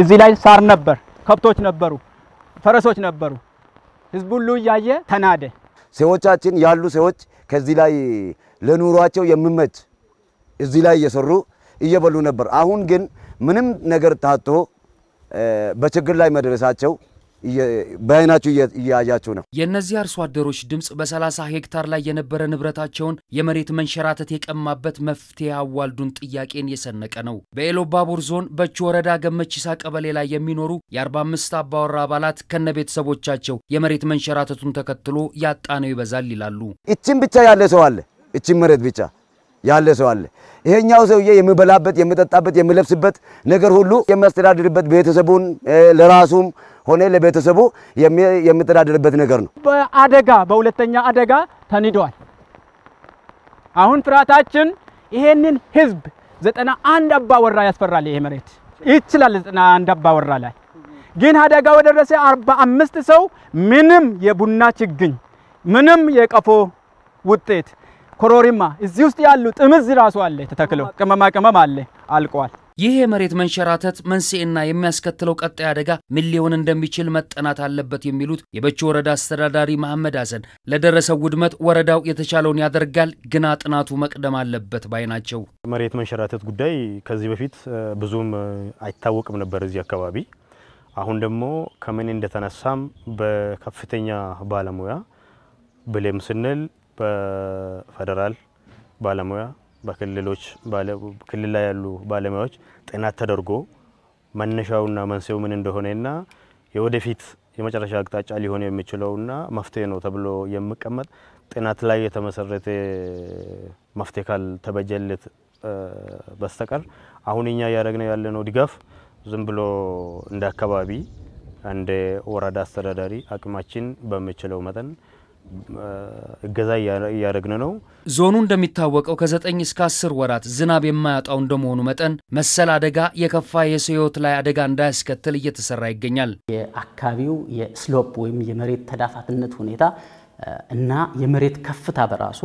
እዚህ ላይ ሳር ነበር፣ ከብቶች ነበሩ፣ ፈረሶች ነበሩ። ህዝቡ ሁሉ እያየ ተናደ። ሰዎቻችን ያሉ ሰዎች ከዚህ ላይ ለኑሯቸው የሚመች እዚህ ላይ እየሰሩ እየበሉ ነበር። አሁን ግን ምንም ነገር ታቶ በችግር ላይ መድረሳቸው በአይናችሁ እያያችሁ ነው። የእነዚህ አርሶ አደሮች ድምፅ በ30 ሄክታር ላይ የነበረ ንብረታቸውን የመሬት መንሸራተት የቀማበት መፍትሄ አዋልዱን ጥያቄን የሰነቀ ነው። በኤሎባቡር ዞን በቹ ወረዳ ገመችሳ ቀበሌ ላይ የሚኖሩ የ45 አባወራ አባላት ከነ ቤተሰቦቻቸው የመሬት መንሸራተቱን ተከትሎ ያጣነው ይበዛል ይላሉ። እችን ብቻ ያለ ሰው አለ። እችን መሬት ብቻ ያለ ሰው አለ። ይሄኛው ሰውዬ የምበላበት፣ የምጠጣበት፣ የምለብስበት ነገር ሁሉ የሚያስተዳድርበት ቤተሰቡን ለራሱም ሆነ ለቤተሰቡ የሚተዳድርበት ነገር ነው። በአደጋ በሁለተኛ አደጋ ተንዷል አሁን ፍርሃታችን ይሄንን ህዝብ ዘጠና አንድ አባወራ ያስፈራል። ይሄ መሬት ይችላል ዘጠና አንድ አባወራ ላይ ግን አደጋው ደረሰ። አርባ አምስት ሰው ምንም የቡና ችግኝ ምንም የቀፎ ውጤት ኮሮሪማ እዚህ ውስጥ ያሉ ጥምዝ ራሱ አለ ተተክለው ቅመማ ቅመም አለ አልቋል። ይህ የመሬት መንሸራተት መንስኤና የሚያስከትለው ቀጣይ አደጋ ምን ሊሆን እንደሚችል መጠናት አለበት የሚሉት የበቾ ወረዳ አስተዳዳሪ መሐመድ ሀሰን ለደረሰው ውድመት ወረዳው የተቻለውን ያደርጋል፣ ግና ጥናቱ መቅደም አለበት ባይ ናቸው። መሬት መንሸራተት ጉዳይ ከዚህ በፊት ብዙም አይታወቅም ነበር እዚህ አካባቢ። አሁን ደግሞ ከምን እንደተነሳም በከፍተኛ ባለሙያ ብሌም ስንል በፌደራል ባለሙያ በክልሎች ክልል ላይ ያሉ ባለሙያዎች ጥናት ተደርጎ መነሻውና መንስኤው ምን እንደሆነና የወደፊት የመጨረሻ አቅጣጫ ሊሆን የሚችለውና መፍትሄ ነው ተብሎ የሚቀመጥ ጥናት ላይ የተመሰረተ መፍትሄ ካልተበጀለት በስተቀር አሁን እኛ እያደረግነው ያለነው ድጋፍ ዝም ብሎ እንደ አካባቢ እንደ ወረዳ አስተዳዳሪ አቅማችን በሚችለው መጠን እገዛ እያደረግን ነው። ዞኑ እንደሚታወቀው ከዘጠኝ እስከ አስር ወራት ዝናብ የማያጣው እንደመሆኑ መጠን መሰል አደጋ የከፋ የሰው ላይ አደጋ እንዳያስከትል እየተሰራ ይገኛል። የአካባቢው የስሎፕ ወይም የመሬት ተዳፋትነት ሁኔታ እና የመሬት ከፍታ በራሱ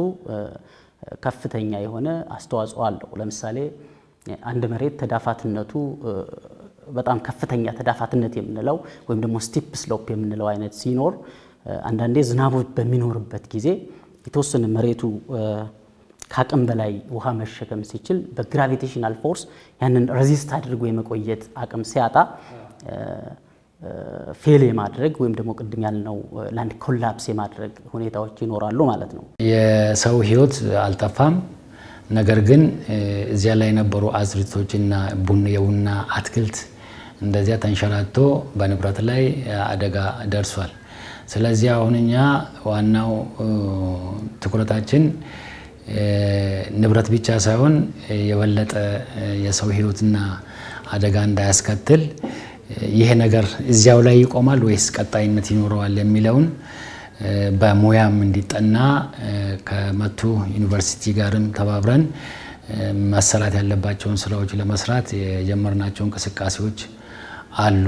ከፍተኛ የሆነ አስተዋጽኦ አለው። ለምሳሌ አንድ መሬት ተዳፋትነቱ በጣም ከፍተኛ ተዳፋትነት የምንለው ወይም ደግሞ ስቲፕ ስሎፕ የምንለው አይነት ሲኖር አንዳንዴ ዝናቦች በሚኖርበት ጊዜ የተወሰነ መሬቱ ከአቅም በላይ ውሃ መሸከም ሲችል በግራቪቴሽናል ፎርስ ያንን ረዚስት አድርጎ የመቆየት አቅም ሲያጣ ፌል የማድረግ ወይም ደግሞ ቅድም ያልነው ላንድ ኮላፕስ የማድረግ ሁኔታዎች ይኖራሉ ማለት ነው። የሰው ህይወት አልጠፋም። ነገር ግን እዚያ ላይ የነበሩ አዝርቶችና የቡና አትክልት እንደዚያ ተንሸራቶ በንብረት ላይ አደጋ ደርሷል። ስለዚህ አሁን እኛ ዋናው ትኩረታችን ንብረት ብቻ ሳይሆን የበለጠ የሰው ህይወትና አደጋ እንዳያስከትል ይሄ ነገር እዚያው ላይ ይቆማል ወይስ ቀጣይነት ይኖረዋል የሚለውን በሙያም እንዲጠና ከመቱ ዩኒቨርሲቲ ጋርም ተባብረን መሰራት ያለባቸውን ስራዎች ለመስራት የጀመርናቸው እንቅስቃሴዎች አሉ።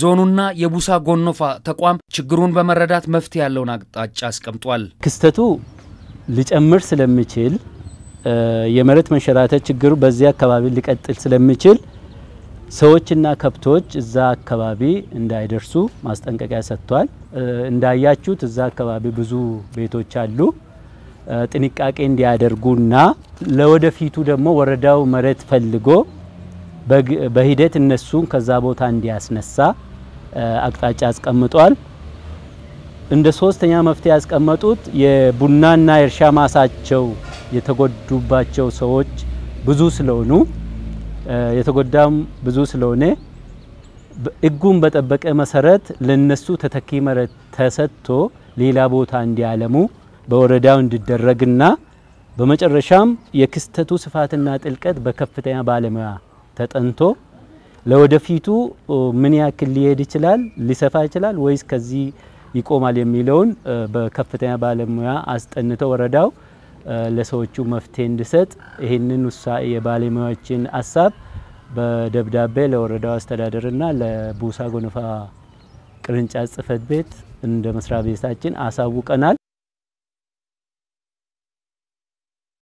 ዞኑና የቡሳ ጎኖፋ ተቋም ችግሩን በመረዳት መፍትሄ ያለውን አቅጣጫ አስቀምጧል። ክስተቱ ሊጨምር ስለሚችል የመሬት መንሸራተት ችግሩ በዚህ አካባቢ ሊቀጥል ስለሚችል ሰዎችና ከብቶች እዛ አካባቢ እንዳይደርሱ ማስጠንቀቂያ ሰጥቷል። እንዳያችሁት እዛ አካባቢ ብዙ ቤቶች አሉ። ጥንቃቄ እንዲያደርጉና ለወደፊቱ ደግሞ ወረዳው መሬት ፈልጎ በሂደት እነሱን ከዛ ቦታ እንዲያስነሳ አቅጣጫ አስቀምጧል። እንደ ሶስተኛ መፍትሄ ያስቀመጡት የቡናና የእርሻ ማሳቸው የተጎዱባቸው ሰዎች ብዙ ስለሆኑ የተጎዳም ብዙ ስለሆነ ሕጉን በጠበቀ መሰረት ለነሱ ተተኪ መሬት ተሰጥቶ ሌላ ቦታ እንዲያለሙ በወረዳው እንዲደረግና በመጨረሻም የክስተቱ ስፋትና ጥልቀት በከፍተኛ ባለሙያ ተጠንቶ ለወደፊቱ ምን ያክል ሊሄድ ይችላል፣ ሊሰፋ ይችላል ወይስ ከዚህ ይቆማል የሚለውን በከፍተኛ ባለሙያ አስጠንቶ ወረዳው ለሰዎቹ መፍትሄ እንዲሰጥ ይህንን ውሳ የባለሙያዎችን ሀሳብ በደብዳቤ ለወረዳው አስተዳደርና ለቡሳ ጎነፋ ቅርንጫፍ ጽህፈት ቤት እንደ መስሪያ ቤታችን አሳውቀናል።